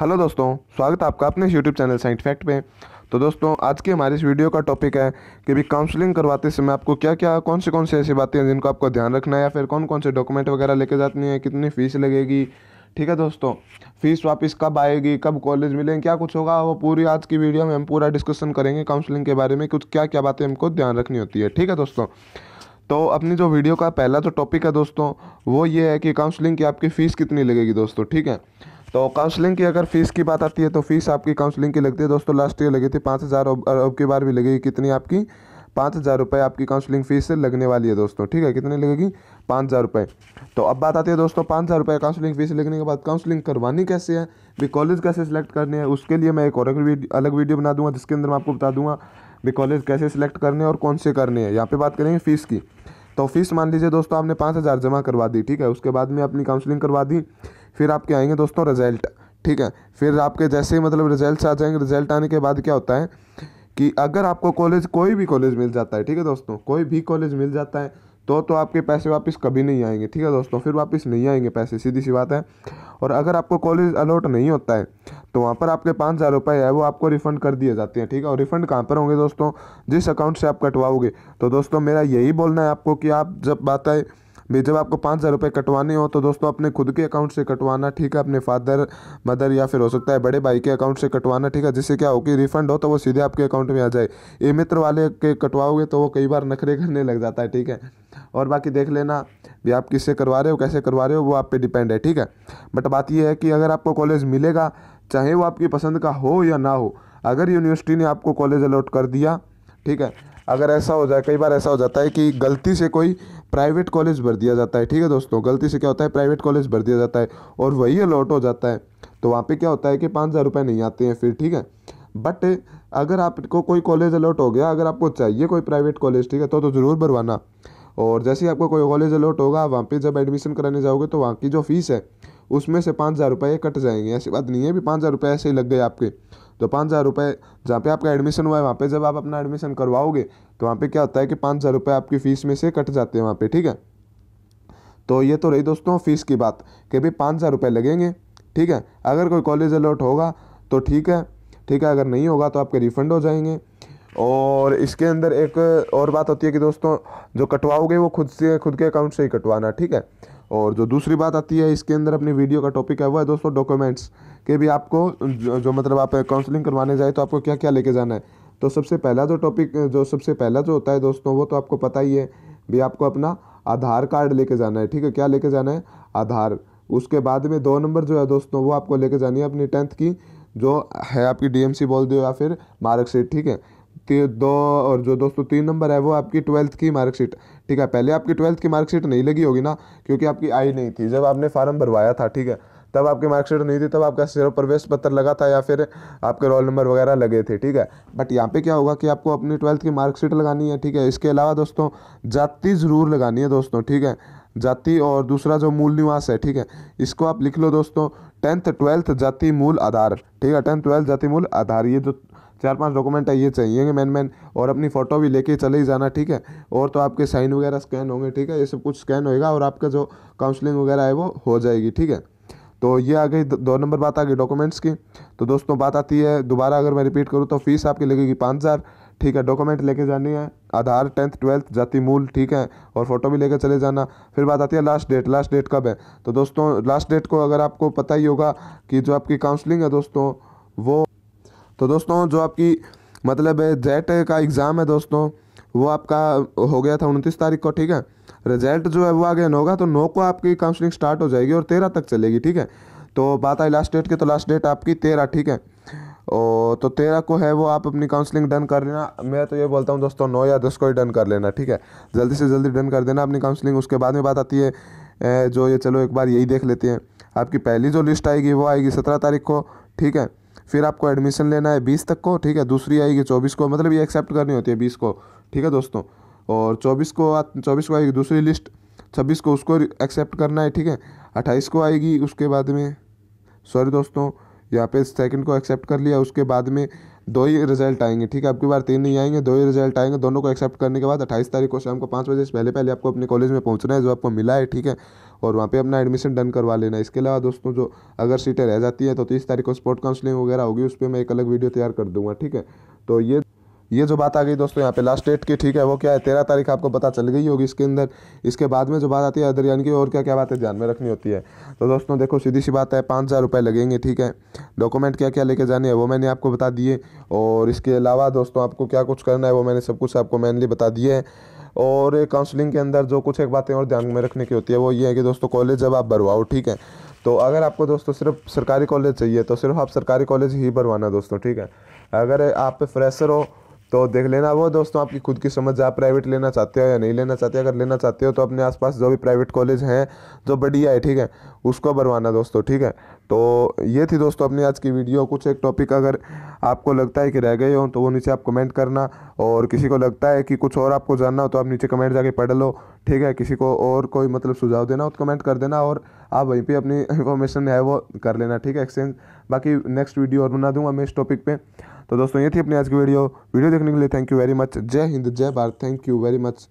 hello दोस्तों स्वागत है आपका अपने यूट्यूब चैनल साइंट फैक्ट पे तो दोस्तों आज की हमारी इस वीडियो का टॉपिक है कि भी काउंसलिंग करवाते समय आपको क्या क्या कौन से कौन सी ऐसी बातें हैं जिनको आपको ध्यान रखना है या फिर कौन कौन से डॉक्यूमेंट वगैरह लेके जाती हैं कितनी फ़ीस लगेगी ठीक है दोस्तों फीस वापस कब आएगी कब कॉलेज मिलेंगे क्या कुछ होगा वो पूरी आज की वीडियो में हम पूरा डिस्कशन करेंगे काउंसलिंग के बारे में कुछ क्या क्या बातें हमको ध्यान रखनी होती है ठीक है दोस्तों तो अपनी जो वीडियो का पहला जो टॉपिक है दोस्तों वो ये है कि काउंसलिंग की आपकी फ़ीस कितनी लगेगी दोस्तों ठीक है तो काउंसलिंग की अगर फ़ीस की बात आती है तो फ़ीस आपकी काउंसलिंग की लगती है दोस्तों लास्ट ईयर लगी थी पाँच हज़ार अब की बार भी लगेगी कितनी आपकी पाँच हज़ार रुपये आपकी काउंसलिंग फ़ीस लगने वाली है दोस्तों ठीक है कितनी लगेगी पाँच हज़ार रुपये तो अब बात आती है दोस्तों पाँच हज़ार रुपये काउंसलिंग फ़ीस लगने के बाद काउंसलिंग करवानी कैसे है भी कॉलेज कैसे सिलेक्ट करने है उसके लिए मैं एक और अलग वीडियो बना दूंगा जिसके अंदर मैं आपको बता दूंगा भी कॉलेज कैसे सिलेक्ट करने और कौन से करने हैं यहाँ पर बात करेंगे फ़ीस की तो फीस मान लीजिए दोस्तों आपने पाँच हज़ार जमा करवा दी ठीक है उसके बाद में अपनी काउंसलिंग करवा दी फिर आपके आएंगे दोस्तों रिजल्ट ठीक है फिर आपके जैसे ही मतलब रिजल्ट आ जाएंगे रिजल्ट आने के बाद क्या होता है कि अगर आपको कॉलेज कोई भी कॉलेज मिल जाता है ठीक है दोस्तों कोई भी कॉलेज मिल जाता है तो तो आपके पैसे वापस कभी नहीं आएंगे ठीक है दोस्तों फिर वापस नहीं आएंगे पैसे सीधी सी बात है और अगर आपको कॉलेज अलॉट नहीं होता है तो वहाँ पर आपके पाँच हज़ार रुपये है वो आपको रिफ़ंड कर दिए जाते हैं ठीक है और रिफ़ंड कहाँ पर होंगे दोस्तों जिस अकाउंट से आप कटवाओगे तो दोस्तों मेरा यही बोलना है आपको कि आप जब बात आए भी जब आपको पाँच हज़ार रुपये कटवाने हो तो दोस्तों अपने खुद के अकाउंट से कटवाना ठीक है अपने फादर मदर या फिर हो सकता है बड़े भाई के अकाउंट से कटवाना ठीक है जिससे क्या हो कि रिफंड हो तो वो सीधे आपके अकाउंट में आ जाए ई मित्र वाले के कटवाओगे तो वो कई बार नखरे करने लग जाता है ठीक है और बाकी देख लेना भी आप किससे करवा रहे हो कैसे करवा रहे हो वो आप पे डिपेंड है ठीक है बट बात यह है कि अगर आपको कॉलेज मिलेगा चाहे वो आपकी पसंद का हो या ना हो अगर यूनिवर्सिटी ने आपको कॉलेज अलॉट कर दिया ठीक है अगर ऐसा हो जाए कई बार ऐसा हो जाता है कि गलती से कोई प्राइवेट कॉलेज भर दिया जाता है ठीक है दोस्तों गलती से क्या होता है प्राइवेट कॉलेज भर दिया जाता है और वही अलॉट हो जाता है तो वहाँ पे क्या होता है कि पाँच हज़ार रुपये नहीं आते हैं फिर ठीक है बट अगर आपको कोई कॉलेज अलॉट हो गया अगर आपको चाहिए कोई प्राइवेट कॉलेज ठीक है तो तो ज़रूर भरवाना और जैसे ही आपको कोई कॉलेज अलॉट होगा वहाँ पे जब एडमिशन कराने जाओगे तो वहाँ की जो फीस है उसमें से पाँच हज़ार रुपये कट जाएंगे ऐसी बात नहीं है भी पाँच हज़ार रुपये ऐसे ही लग गए आपके तो पाँच हज़ार रुपये जहाँ पे आपका एडमिशन हुआ है वहाँ पे जब आप अपना एडमिशन करवाओगे तो वहाँ पे क्या होता है कि पाँच हज़ार रुपये आपकी फ़ीस में से कट जाते हैं वहाँ पे ठीक है तो ये तो रही दोस्तों फ़ीस की बात कि भाई पाँच हज़ार रुपये लगेंगे ठीक है अगर कोई कॉलेज अलॉट होगा तो ठीक है ठीक है अगर नहीं होगा तो आपके रिफ़ंड हो जाएंगे और इसके अंदर एक और बात होती है कि दोस्तों जो कटवाओगे वो खुद से खुद के अकाउंट से ही कटवाना ठीक है और जो दूसरी बात आती है इसके अंदर अपनी वीडियो का टॉपिक है वो है दोस्तों डॉक्यूमेंट्स के भी आपको जो, जो मतलब आप काउंसलिंग करवाने जाए तो आपको क्या क्या लेके जाना है तो सबसे पहला जो टॉपिक जो सबसे पहला जो होता है दोस्तों वो तो आपको पता ही है भी आपको अपना आधार कार्ड लेके जाना है ठीक है क्या लेके जाना है आधार उसके बाद में दो नंबर जो है दोस्तों वो आपको लेके जानी है अपनी टेंथ की जो है आपकी डीएमसी बोल दो या फिर मार्कशीट ठीक है दो और जो दोस्तों तीन नंबर है वो आपकी ट्वेल्थ की मार्कशीट ठीक है पहले आपकी ट्वेल्थ की मार्कशीट नहीं लगी होगी ना क्योंकि आपकी आई नहीं थी जब आपने फार्म भरवाया था ठीक है तब आपकी मार्कशीट नहीं थी तब आपका सिर प्रवेश पत्र लगा था या फिर आपके रोल नंबर वगैरह लगे थे ठीक है बट यहाँ पे क्या होगा कि आपको अपनी ट्वेल्थ की मार्कशीट लगानी है ठीक है इसके अलावा दोस्तों जाति ज़रूर लगानी है दोस्तों ठीक है जाति और दूसरा जो मूल निवास है ठीक है इसको आप लिख लो दोस्तों टेंथ ट्वेल्थ जाति मूल आधार ठीक है टेंथ ट्वेल्थ जाति मूल आधार ये जो चार पांच डॉक्यूमेंट है ये चाहिए मैन मैन और अपनी फ़ोटो भी लेके चले ही जाना ठीक है और तो आपके साइन वगैरह स्कैन होंगे ठीक है ये सब कुछ स्कैन होएगा और आपका जो काउंसलिंग वगैरह है वो हो जाएगी ठीक है तो ये आ गई दो नंबर बात आ गई डॉक्यूमेंट्स की तो दोस्तों बात आती है दोबारा अगर मैं रिपीट करूँ तो फीस आपकी लगेगी पाँच हज़ार ठीक है डॉक्यूमेंट लेके जानी है आधार टेंथ ट्वेल्थ जाति मूल ठीक है और फोटो भी लेकर चले जाना फिर बात आती है लास्ट डेट लास्ट डेट कब है तो दोस्तों लास्ट डेट को अगर आपको पता ही होगा कि जो आपकी काउंसलिंग है दोस्तों वो तो दोस्तों जो आपकी मतलब जेट का एग्ज़ाम है दोस्तों वो आपका हो गया था उनतीस तारीख को ठीक है रिजल्ट जो है वो आ गया नौ का तो नौ को आपकी काउंसलिंग स्टार्ट हो जाएगी और तेरह तक चलेगी ठीक है तो बात आई लास्ट डेट की तो लास्ट डेट आपकी तेरह ठीक है और तो तेरह को है वो आप अपनी काउंसलिंग डन कर लेना मैं तो ये बोलता हूँ दोस्तों नौ या दस को ही डन कर लेना ठीक है जल्दी से जल्दी डन कर देना अपनी काउंसलिंग उसके बाद में बात आती है जो ये चलो एक बार यही देख लेते हैं आपकी पहली जो लिस्ट आएगी वो आएगी सत्रह तारीख को ठीक है फिर आपको एडमिशन लेना है बीस तक को ठीक है दूसरी आएगी चौबीस को मतलब ये एक्सेप्ट करनी होती है बीस को ठीक है दोस्तों और चौबीस को चौबीस को आएगी दूसरी लिस्ट छब्बीस को उसको एक्सेप्ट करना है ठीक है अट्ठाईस को आएगी उसके बाद में सॉरी दोस्तों यहाँ पे सेकंड को एक्सेप्ट कर लिया उसके बाद में दो ही रिजल्ट आएंगे ठीक है आपकी बार तीन नहीं आएंगे दो ही रिजल्ट आएंगे दोनों को एक्सेप्ट करने के बाद अट्ठाईस तारीख को शाम को पाँच बजे से पहले पहले आपको अपने कॉलेज में पहुंचना है जो आपको मिला है ठीक है और वहाँ पे अपना एडमिशन डन करवा लेना इसके अलावा दोस्तों जो अगर सीटें रह जाती हैं तो तीस तारीख को स्पोर्ट काउंसलिंग वगैरह होगी उस पर मैं एक अलग वीडियो तैयार कर दूंगा ठीक है तो ये ये जो बात आ गई दोस्तों यहाँ पे लास्ट डेट की ठीक है वो क्या है तेरह तारीख आपको पता चल गई होगी इसके अंदर इसके बाद में जो बात आती है अदर यानी कि और क्या क्या बातें ध्यान में रखनी होती है तो दोस्तों देखो सीधी सी बात है पाँच हज़ार रुपये लगेंगे ठीक है डॉक्यूमेंट क्या क्या लेके जाने हैं वो मैंने आपको बता दिए और इसके अलावा दोस्तों आपको क्या कुछ करना है वो मैंने सब कुछ आपको मैनली बता दिए है और काउंसलिंग के अंदर जो कुछ एक बातें और ध्यान में रखने की होती है वो ये है कि दोस्तों कॉलेज जब आप भरवाओ ठीक है तो अगर आपको दोस्तों सिर्फ सरकारी कॉलेज चाहिए तो सिर्फ आप सरकारी कॉलेज ही भरवाना दोस्तों ठीक है अगर आप फ्रेशर हो तो देख लेना वो दोस्तों आपकी खुद की समझ आप प्राइवेट लेना चाहते हो या नहीं लेना चाहते अगर लेना चाहते हो तो अपने आसपास जो भी प्राइवेट कॉलेज हैं जो बढ़िया है ठीक है उसको भरवाना दोस्तों ठीक है तो ये थी दोस्तों अपनी आज की वीडियो कुछ एक टॉपिक अगर आपको लगता है कि रह गए हो तो वो नीचे आप कमेंट करना और किसी को लगता है कि कुछ और आपको जानना हो तो आप नीचे कमेंट जाके पढ़ लो ठीक है किसी को और कोई मतलब सुझाव देना हो तो कमेंट कर देना और आप वहीं पे अपनी इन्फॉर्मेशन है वो कर लेना ठीक है एक्सचेंज बाकी नेक्स्ट वीडियो और बना दूंगा मैं इस टॉपिक पे तो दोस्तों ये थी अपनी आज की वीडियो वीडियो देखने के लिए थैंक यू वेरी मच जय हिंद जय Bharat thank you very much